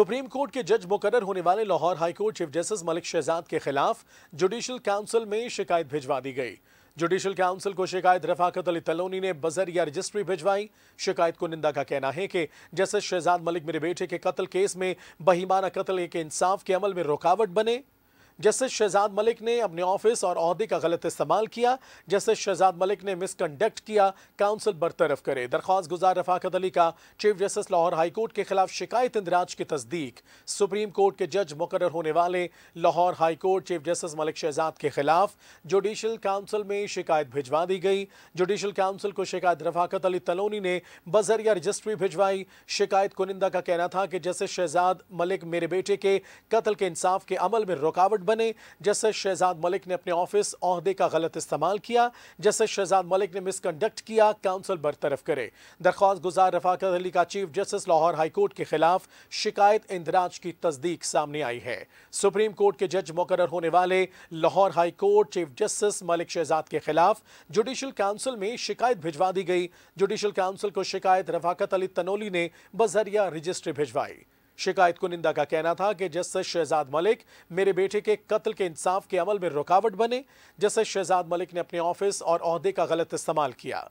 supreme court के जज मुकर होने वाले Lahore high court chief justice Malik Shahzad के खिलाफ जुडिशियल काउंसिल में शिकायत भिजवा दी गई जुडिशियल काउंसिल को शिकायत रफाकत अली तलोनी ने बजरिया रजिस्ट्री भिजवाई शिकायत को निंदा का कहना है कि जस्टिस शहजाद मलिक मेरे बेटे के कत्ल केस में बहिमाना कत्ल एक इंसाफ के अमल में रुकावट बने जस्टिस शहजाद मलिक ने अपने ऑफिस और अहदे का गलत इस्तेमाल किया जस्टिस शहजाद मलिक ने मिसकंडक्ट किया काउंसिल बरतरफ करे दरख्वास्त गुजार रफाकत अली का चीफ जस्टिस लाहौर हाईकोर्ट के खिलाफ शिकायत इंदराज की तस्दीक सुप्रीम कोर्ट के जज मुकर होने वाले Lahore high court chief justice Malik Shahzad के खिलाफ जुडिशल काउंसिल में शिकायत भिजवा दी गई जुडिशल काउंसिल को शिकायत रफाकत अली तलोनी ने बजरिया रजिस्ट्री भिजवाई शिकायत कुनिंदा का कहना था कि जस्टिस शहजाद मलिक मेरे बेटे के कत्ल के इंसाफ के अमल में रुकावट बने जैसे शहजाद मलिक ने अपने ऑफिस अहदे का गलत इस्तेमाल किया जैसे शहजाद मलिक ने मिसकंडक्ट किया काउंसिल बरतरफ करे दरख्वास्त गुजार रफाकत अली का चीफ जस्टिस लाहौर हाईकोर्ट के खिलाफ शिकायत इंदिराज की तस्दीक सामने आई है सुप्रीम कोर्ट के जज मुकर होने वाले Lahore high court chief justice Malik Shahzad के खिलाफ जुडिशल काउंसिल में शिकायत भिजवा दी गई जुडिशल काउंसिल को शिकायत रफाकत अली तनोली ने बजरिया रजिस्ट्री भिजवाई शिकायत कुनिंदा का कहना था कि जस्टिस शहजाद मलिक मेरे बेटे के कत्ल के इंसाफ के अमल में रुकावट बने जस्टिस शहजाद मलिक ने अपने ऑफिस और अहदे का गलत इस्तेमाल किया